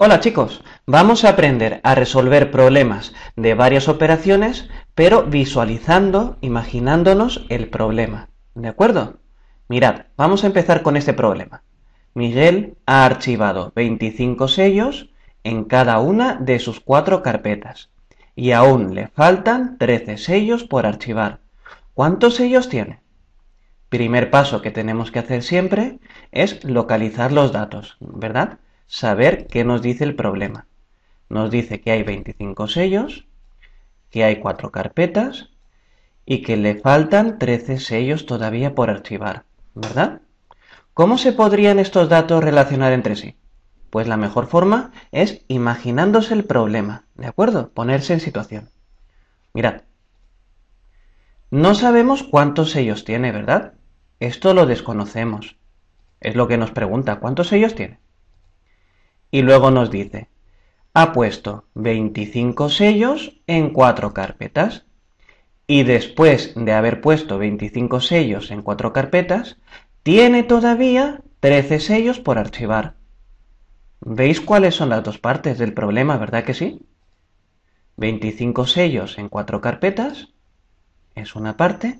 Hola chicos, vamos a aprender a resolver problemas de varias operaciones, pero visualizando, imaginándonos el problema. ¿De acuerdo? Mirad, vamos a empezar con este problema. Miguel ha archivado 25 sellos en cada una de sus cuatro carpetas y aún le faltan 13 sellos por archivar. ¿Cuántos sellos tiene? Primer paso que tenemos que hacer siempre es localizar los datos, ¿verdad? saber qué nos dice el problema. Nos dice que hay 25 sellos, que hay 4 carpetas y que le faltan 13 sellos todavía por archivar, ¿verdad? ¿Cómo se podrían estos datos relacionar entre sí? Pues la mejor forma es imaginándose el problema, ¿de acuerdo? Ponerse en situación. Mirad, no sabemos cuántos sellos tiene, ¿verdad? Esto lo desconocemos. Es lo que nos pregunta, ¿cuántos sellos tiene? y luego nos dice, ha puesto 25 sellos en cuatro carpetas. Y después de haber puesto 25 sellos en cuatro carpetas, tiene todavía 13 sellos por archivar. ¿Veis cuáles son las dos partes del problema, verdad que sí? 25 sellos en cuatro carpetas es una parte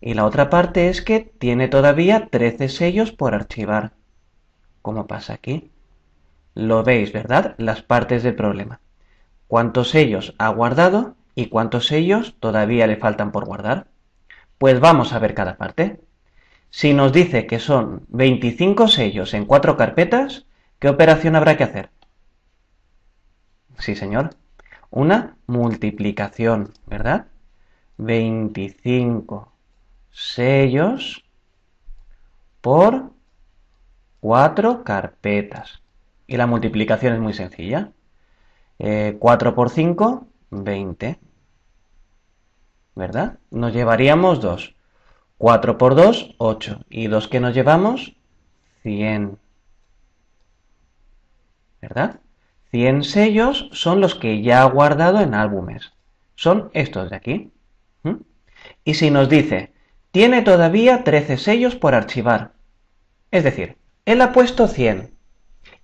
y la otra parte es que tiene todavía 13 sellos por archivar, ¿Cómo pasa aquí. Lo veis, ¿verdad? Las partes del problema. ¿Cuántos sellos ha guardado y cuántos sellos todavía le faltan por guardar? Pues vamos a ver cada parte. Si nos dice que son 25 sellos en cuatro carpetas, ¿qué operación habrá que hacer? Sí, señor. Una multiplicación, ¿verdad? 25 sellos por cuatro carpetas. Y la multiplicación es muy sencilla. 4 eh, por 5, 20. ¿Verdad? Nos llevaríamos 2. 4 por 2, 8. ¿Y 2 que nos llevamos? 100. ¿Verdad? 100 sellos son los que ya ha guardado en álbumes. Son estos de aquí. ¿Mm? Y si nos dice, tiene todavía 13 sellos por archivar. Es decir, él ha puesto 100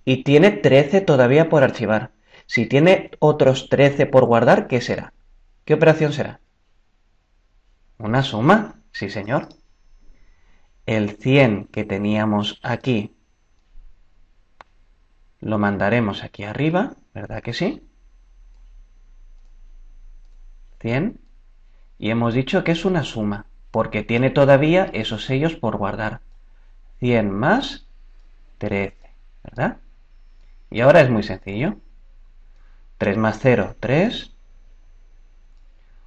y tiene 13 todavía por archivar. Si tiene otros 13 por guardar, ¿qué será? ¿Qué operación será? ¿Una suma? Sí, señor. El 100 que teníamos aquí lo mandaremos aquí arriba, ¿verdad que sí? 100. Y hemos dicho que es una suma, porque tiene todavía esos sellos por guardar. 100 más 13, ¿verdad? Y ahora es muy sencillo. 3 más 0, 3.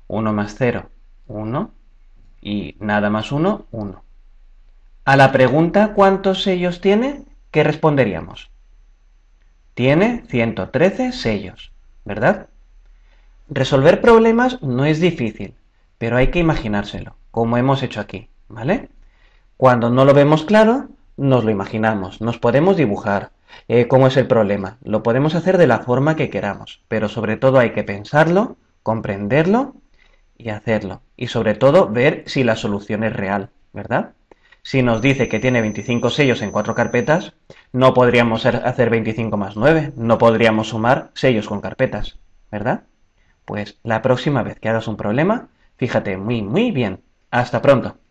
1 más 0, 1. Y nada más 1, 1. A la pregunta ¿cuántos sellos tiene? ¿Qué responderíamos? Tiene 113 sellos, ¿verdad? Resolver problemas no es difícil, pero hay que imaginárselo, como hemos hecho aquí, ¿vale? Cuando no lo vemos claro, nos lo imaginamos, nos podemos dibujar, eh, cómo es el problema. Lo podemos hacer de la forma que queramos, pero sobre todo hay que pensarlo, comprenderlo y hacerlo. Y sobre todo ver si la solución es real, ¿verdad? Si nos dice que tiene 25 sellos en cuatro carpetas, no podríamos hacer 25 más 9, no podríamos sumar sellos con carpetas, ¿verdad? Pues la próxima vez que hagas un problema, fíjate muy, muy bien. Hasta pronto.